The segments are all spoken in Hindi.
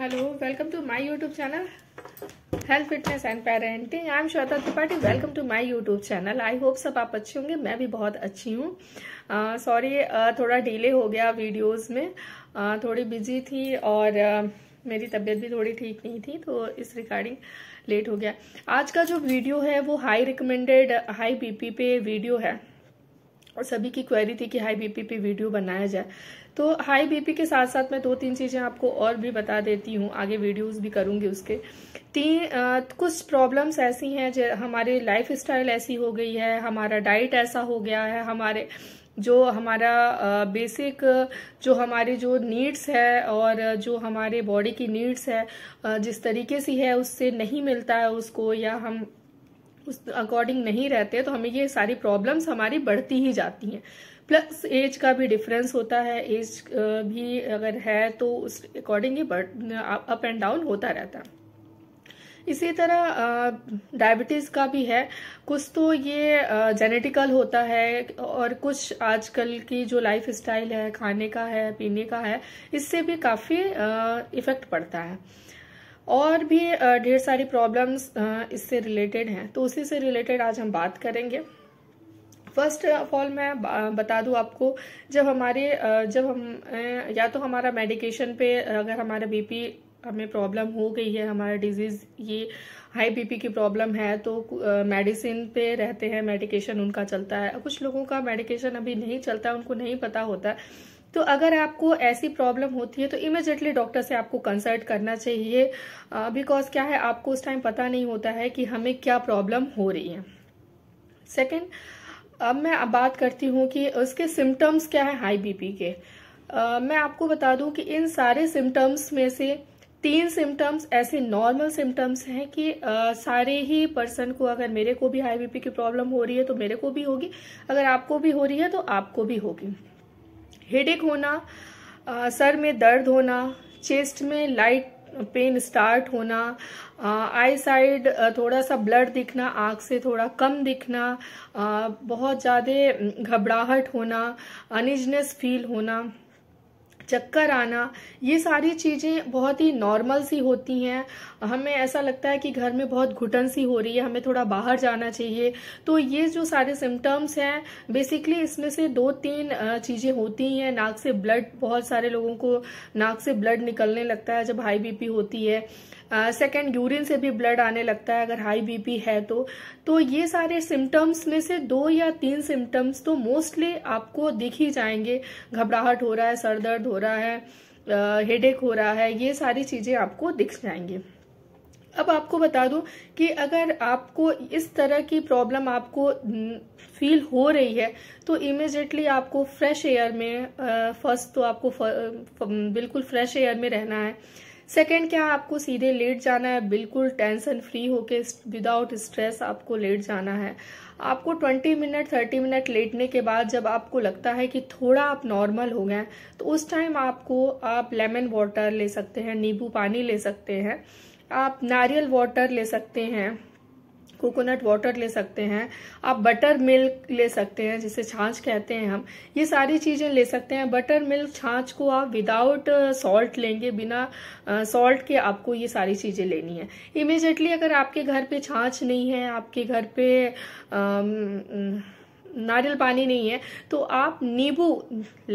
Hello welcome to my YouTube channel health fitness and parenting I am Shweta Tripathi welcome to my YouTube channel I hope सब आप अच्छे होंगे मैं भी बहुत अच्छी हूँ सॉरी uh, uh, थोड़ा डिले हो गया वीडियोस में uh, थोड़ी बिजी थी और मेरी तबीयत भी थोड़ी ठीक नहीं थी तो इस रिकॉर्डिंग लेट हो गया आज का जो वीडियो है वो हाई रिकमेंडेड हाई बीपी पे वीडियो है और सभी की क्वेरी थी कि हाई बीपी पे वीडियो बनाया जाए तो हाई बीपी के साथ साथ मैं दो तीन चीज़ें आपको और भी बता देती हूँ आगे वीडियोस भी करूँगी उसके तीन आ, कुछ प्रॉब्लम्स ऐसी हैं जो हमारे लाइफ स्टाइल ऐसी हो गई है हमारा डाइट ऐसा हो गया है हमारे जो हमारा बेसिक जो हमारी जो नीड्स है और जो हमारे बॉडी की नीड्स है जिस तरीके से है उससे नहीं मिलता है उसको या हम उस अकॉर्डिंग नहीं रहते तो हमें ये सारी प्रॉब्लम्स हमारी बढ़ती ही जाती हैं प्लस एज का भी डिफरेंस होता है एज भी अगर है तो उस अकॉर्डिंग ही अप एंड डाउन होता रहता है इसी तरह डायबिटीज़ का भी है कुछ तो ये जेनेटिकल होता है और कुछ आजकल की जो लाइफ स्टाइल है खाने का है पीने का है इससे भी काफ़ी इफ़ेक्ट पड़ता है और भी ढेर सारी प्रॉब्लम्स इससे रिलेटेड हैं तो उसी से रिलेटेड आज हम बात करेंगे फर्स्ट ऑफ ऑल मैं बता दूं आपको जब हमारे जब हम या तो हमारा मेडिकेशन पे अगर हमारा बीपी हमें प्रॉब्लम हो गई है हमारा डिजीज़ ये हाई बीपी की प्रॉब्लम है तो मेडिसिन पे रहते हैं मेडिकेशन उनका चलता है कुछ लोगों का मेडिकेशन अभी नहीं चलता उनको नहीं पता होता तो अगर आपको ऐसी प्रॉब्लम होती है तो इमिजिएटली डॉक्टर से आपको कंसल्ट करना चाहिए बिकॉज क्या है आपको उस टाइम पता नहीं होता है कि हमें क्या प्रॉब्लम हो रही है सेकेंड अब मैं अब बात करती हूँ कि उसके सिम्टम्स क्या हैं हाई बीपी के आ, मैं आपको बता दूं कि इन सारे सिम्टम्स में से तीन सिम्टम्स ऐसे नॉर्मल सिम्टम्स हैं कि आ, सारे ही पर्सन को अगर मेरे को भी हाई बीपी की प्रॉब्लम हो रही है तो मेरे को भी होगी अगर आपको भी हो रही है तो आपको भी होगी हेडेक होना आ, सर में दर्द होना चेस्ट में लाइट पेन स्टार्ट होना आई साइड थोड़ा सा ब्लड दिखना आँख से थोड़ा कम दिखना बहुत ज़्यादा घबराहट होना अनिजनेस फील होना चक्कर आना ये सारी चीज़ें बहुत ही नॉर्मल सी होती हैं हमें ऐसा लगता है कि घर में बहुत घुटन सी हो रही है हमें थोड़ा बाहर जाना चाहिए तो ये जो सारे सिम्टम्स हैं बेसिकली इसमें से दो तीन चीज़ें होती हैं नाक से ब्लड बहुत सारे लोगों को नाक से ब्लड निकलने लगता है जब हाई बीपी होती है सेकेंड यूरिन से भी ब्लड आने लगता है अगर हाई बीपी है तो तो ये सारे सिम्टम्स में से दो या तीन सिम्टम्स तो मोस्टली आपको दिख ही जाएंगे घबराहट हो रहा है सर दर्द हो रहा है हेडेक हो रहा है ये सारी चीज़ें आपको दिख जाएंगी अब आपको बता दूं कि अगर आपको इस तरह की प्रॉब्लम आपको फील हो रही है तो इमिजिएटली आपको फ्रेश एयर में फर्स्ट तो आपको बिल्कुल फ्रेश एयर में रहना है सेकेंड क्या आपको सीधे लेट जाना है बिल्कुल टेंशन फ्री होके विदाउट स्ट्रेस आपको लेट जाना है आपको 20 मिनट 30 मिनट लेटने के बाद जब आपको लगता है कि थोड़ा आप नॉर्मल हो गए तो उस टाइम आपको आप लेमन वाटर ले सकते हैं नींबू पानी ले सकते हैं आप नारियल वाटर ले सकते हैं कोकोनट वाटर ले सकते हैं आप बटर मिल्क ले सकते हैं जिसे छाछ कहते हैं हम ये सारी चीज़ें ले सकते हैं बटर मिल्क छाछ को आप विदाउट सॉल्ट uh, लेंगे बिना सॉल्ट uh, के आपको ये सारी चीज़ें लेनी है इमिजिएटली अगर आपके घर पे छाछ नहीं है आपके घर पे आ, um, नारियल पानी नहीं है तो आप नींबू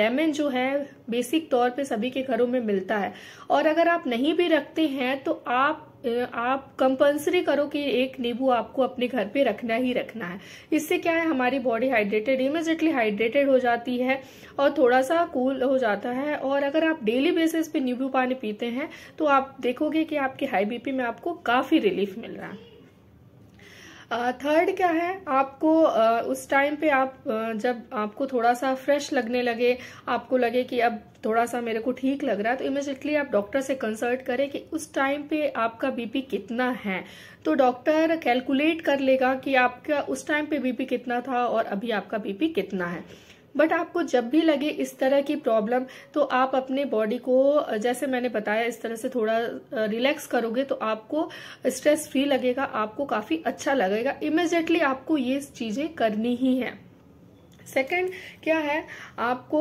लेमन जो है बेसिक तौर पे सभी के घरों में मिलता है और अगर आप नहीं भी रखते हैं तो आप आप कंपल्सरी करो कि एक नींबू आपको अपने घर पे रखना ही रखना है इससे क्या है हमारी बॉडी हाइड्रेटेड इमिजिएटली हाइड्रेटेड हो जाती है और थोड़ा सा कूल हो जाता है और अगर आप डेली बेसिस पे नींबू पानी पीते हैं तो आप देखोगे कि आपके हाई बीपी में आपको काफ़ी रिलीफ मिल रहा है थर्ड uh, क्या है आपको uh, उस टाइम पे आप uh, जब आपको थोड़ा सा फ्रेश लगने लगे आपको लगे कि अब थोड़ा सा मेरे को ठीक लग रहा है तो इमिजिएटली आप डॉक्टर से कंसल्ट करें कि उस टाइम पे आपका बीपी कितना है तो डॉक्टर कैलकुलेट कर लेगा कि आपका उस टाइम पे बीपी कितना था और अभी आपका बीपी कितना है बट आपको जब भी लगे इस तरह की प्रॉब्लम तो आप अपने बॉडी को जैसे मैंने बताया इस तरह से थोड़ा रिलैक्स करोगे तो आपको स्ट्रेस फ्री लगेगा आपको काफी अच्छा लगेगा इमिजिएटली आपको ये चीजें करनी ही है सेकेंड क्या है आपको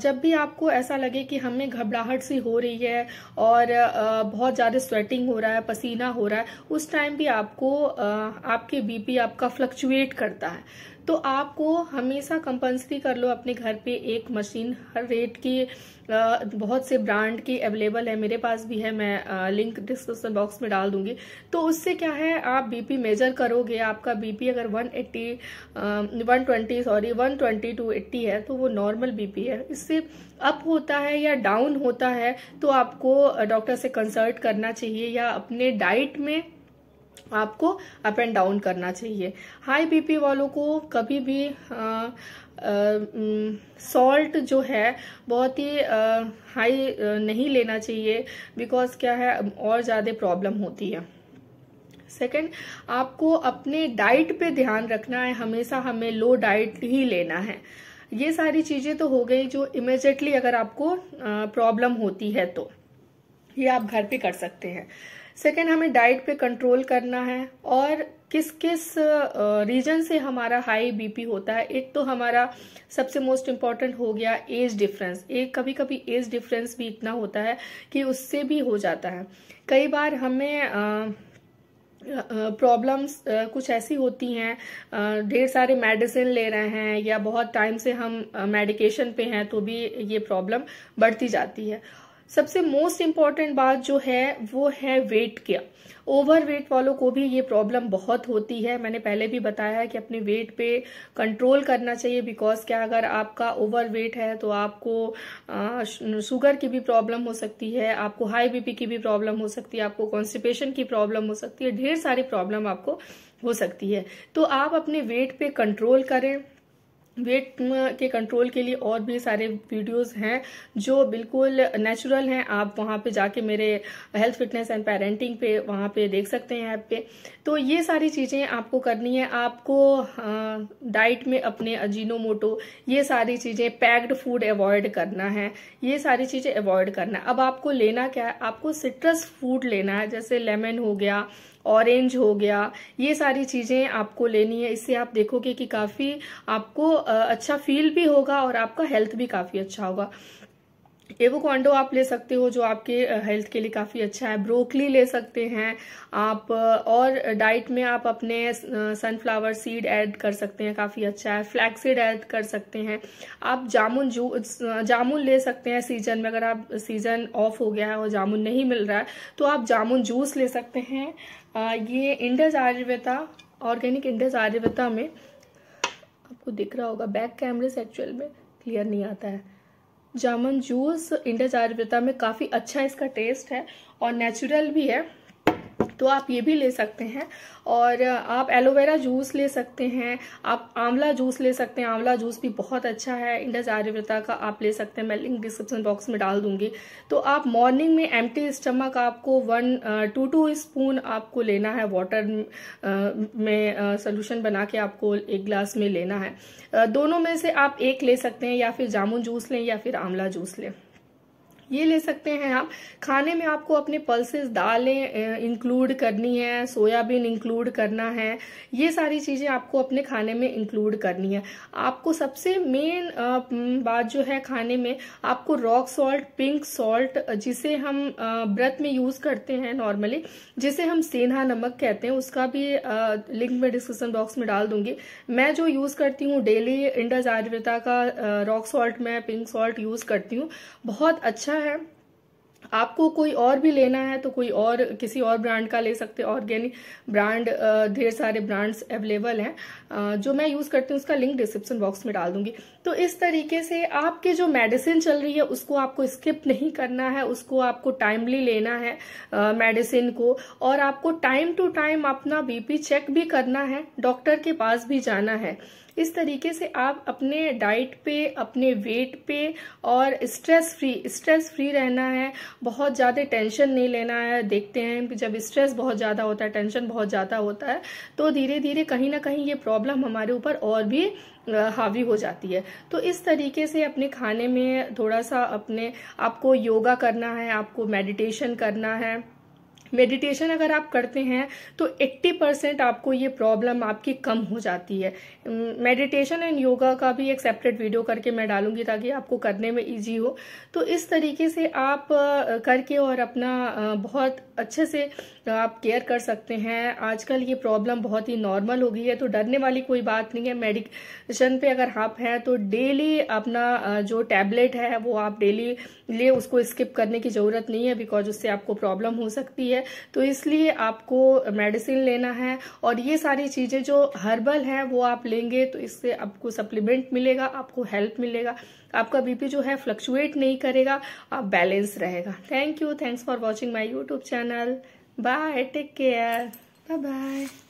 जब भी आपको ऐसा लगे कि हमें घबराहट सी हो रही है और बहुत ज़्यादा स्वेटिंग हो रहा है पसीना हो रहा है उस टाइम भी आपको आपके बीपी आपका फ्लक्चुएट करता है तो आपको हमेशा कंपल्सरी कर लो अपने घर पे एक मशीन हर रेट की बहुत से ब्रांड की अवेलेबल है मेरे पास भी है मैं लिंक डिस्क्रिप्शन बॉक्स में डाल दूंगी तो उससे क्या है आप बीपी मेजर करोगे आपका बीपी अगर 180 120 सॉरी वन टू है तो वो नॉर्मल बीपी है इससे अप होता है या डाउन होता है तो आपको डॉक्टर से कंसल्ट करना चाहिए या अपने डाइट में आपको अप एंड डाउन करना चाहिए हाई बीपी वालों को कभी भी सॉल्ट जो है बहुत ही हाई नहीं लेना चाहिए बिकॉज क्या है और ज़्यादा प्रॉब्लम होती है सेकंड आपको अपने डाइट पे ध्यान रखना है हमेशा हमें लो डाइट ही लेना है ये सारी चीज़ें तो हो गई जो इमिजिएटली अगर आपको प्रॉब्लम होती है तो ये आप घर पे कर सकते हैं सेकेंड हमें डाइट पे कंट्रोल करना है और किस किस रीजन से हमारा हाई बीपी होता है एक तो हमारा सबसे मोस्ट इम्पॉर्टेंट हो गया एज डिफरेंस एक कभी कभी एज डिफरेंस भी इतना होता है कि उससे भी हो जाता है कई बार हमें प्रॉब्लम्स कुछ ऐसी होती हैं ढेर सारे मेडिसिन ले रहे हैं या बहुत टाइम से हम मेडिकेशन पे हैं तो भी ये प्रॉब्लम बढ़ती जाती है सबसे मोस्ट इम्पॉर्टेंट बात जो है वो है वेट क्या ओवर वेट वालों को भी ये प्रॉब्लम बहुत होती है मैंने पहले भी बताया है कि अपने वेट पे कंट्रोल करना चाहिए बिकॉज क्या अगर आपका ओवर वेट है तो आपको शुगर की भी प्रॉब्लम हो सकती है आपको हाई बीपी की भी प्रॉब्लम हो सकती है आपको कॉन्स्टिपेशन की प्रॉब्लम हो सकती है ढेर सारी प्रॉब्लम आपको हो सकती है तो आप अपने वेट पे कंट्रोल करें वेट के कंट्रोल के लिए और भी सारे वीडियोस हैं जो बिल्कुल नेचुरल हैं आप वहाँ पे जाके मेरे हेल्थ फिटनेस एंड पेरेंटिंग पे वहाँ पे देख सकते हैं ऐप पे तो ये सारी चीज़ें आपको करनी है आपको डाइट में अपने अजीनोमोटो ये सारी चीज़ें पैक्ड फूड अवॉइड करना है ये सारी चीज़ें अवॉइड करना है अब आपको लेना क्या है आपको सिट्रस फूड लेना है जैसे लेमन हो गया ऑरेंज हो गया ये सारी चीज़ें आपको लेनी है इससे आप देखोगे कि काफ़ी आपको अच्छा फील भी होगा और आपका हेल्थ भी काफ़ी अच्छा होगा कॉन्डो आप ले सकते हो जो आपके हेल्थ के लिए काफ़ी अच्छा है ब्रोकली ले सकते हैं आप और डाइट में आप अपने सनफ्लावर सीड ऐड कर सकते हैं काफ़ी अच्छा है फ्लैक्सीड ऐड कर सकते हैं आप जामुन जू जामुन ले सकते हैं सीजन में अगर आप सीजन ऑफ हो गया है और जामुन नहीं मिल रहा है तो आप जामुन जूस ले सकते हैं ये Indus Ayurveda organic Indus Ayurveda में आपको दिख रहा होगा बैक कैमरे से एक्चुअल में क्लियर नहीं आता है जामन जूस इंडिया चार्जता में काफ़ी अच्छा इसका टेस्ट है और नेचुरल भी है तो आप ये भी ले सकते हैं और आप एलोवेरा जूस ले सकते हैं आप आंवला जूस ले सकते हैं आंवला जूस भी बहुत अच्छा है इंडस आर्यव्रता का आप ले सकते हैं मैं लिंक डिस्क्रिप्शन बॉक्स में डाल दूंगी तो आप मॉर्निंग में एम टी स्टमक आपको वन टू टू स्पून आपको लेना है वाटर में सोल्यूशन बना के आपको एक ग्लास में लेना है दोनों में से आप एक ले सकते हैं या फिर जामुन जूस लें या फिर आंवला जूस लें ये ले सकते हैं आप खाने में आपको अपने पल्सेस दालें इंक्लूड करनी है सोयाबीन इंक्लूड करना है ये सारी चीज़ें आपको अपने खाने में इंक्लूड करनी है आपको सबसे मेन बात जो है खाने में आपको रॉक सॉल्ट पिंक सॉल्ट जिसे हम व्रत में यूज़ करते हैं नॉर्मली जिसे हम सेन्हा नमक कहते हैं उसका भी लिंक में डिस्क्रिप्सन बॉक्स में डाल दूंगी मैं जो यूज़ करती हूँ डेली इंडस आयुर्वेदा का रॉक सॉल्ट मैं पिंक सॉल्ट यूज़ करती हूँ बहुत अच्छा है आपको कोई और भी लेना है तो कोई और किसी और ब्रांड का ले सकते हैं ऑर्गेनिक ब्रांड ढेर सारे ब्रांड्स अवेलेबल हैं जो मैं यूज़ करती हूँ उसका लिंक डिस्क्रिप्शन बॉक्स में डाल दूंगी तो इस तरीके से आपके जो मेडिसिन चल रही है उसको आपको स्किप नहीं करना है उसको आपको टाइमली लेना है मेडिसिन को और आपको टाइम टू टाइम अपना बीपी चेक भी करना है डॉक्टर के पास भी जाना है इस तरीके से आप अपने डाइट पे अपने वेट पे और स्ट्रेस फ्री स्ट्रेस फ्री रहना है बहुत ज़्यादा टेंशन नहीं लेना है देखते हैं कि जब स्ट्रेस बहुत ज़्यादा होता है टेंशन बहुत ज़्यादा होता है तो धीरे धीरे कहीं ना कहीं ये प्रॉब्लम हमारे ऊपर और भी हावी हो जाती है तो इस तरीके से अपने खाने में थोड़ा सा अपने आपको योगा करना है आपको मेडिटेशन करना है मेडिटेशन अगर आप करते हैं तो 80 परसेंट आपको ये प्रॉब्लम आपकी कम हो जाती है मेडिटेशन एंड योगा का भी एक सेपरेट वीडियो करके मैं डालूंगी ताकि आपको करने में ईजी हो तो इस तरीके से आप करके और अपना बहुत अच्छे से आप केयर कर सकते हैं आजकल ये प्रॉब्लम बहुत ही नॉर्मल हो गई है तो डरने वाली कोई बात नहीं है मेडिकेशन पे अगर आप हैं तो डेली अपना जो टैबलेट है वो आप डेली ले उसको स्किप करने की ज़रूरत नहीं है बिकॉज उससे आपको प्रॉब्लम हो सकती है तो इसलिए आपको मेडिसिन लेना है और ये सारी चीज़ें जो हर्बल है वो आप लेंगे तो इससे आपको सप्लीमेंट मिलेगा आपको हेल्प मिलेगा आपका बीपी जो है फ्लक्चुएट नहीं करेगा आप बैलेंस रहेगा thank you thanks for watching my YouTube channel Bye. Take care. Bye bye.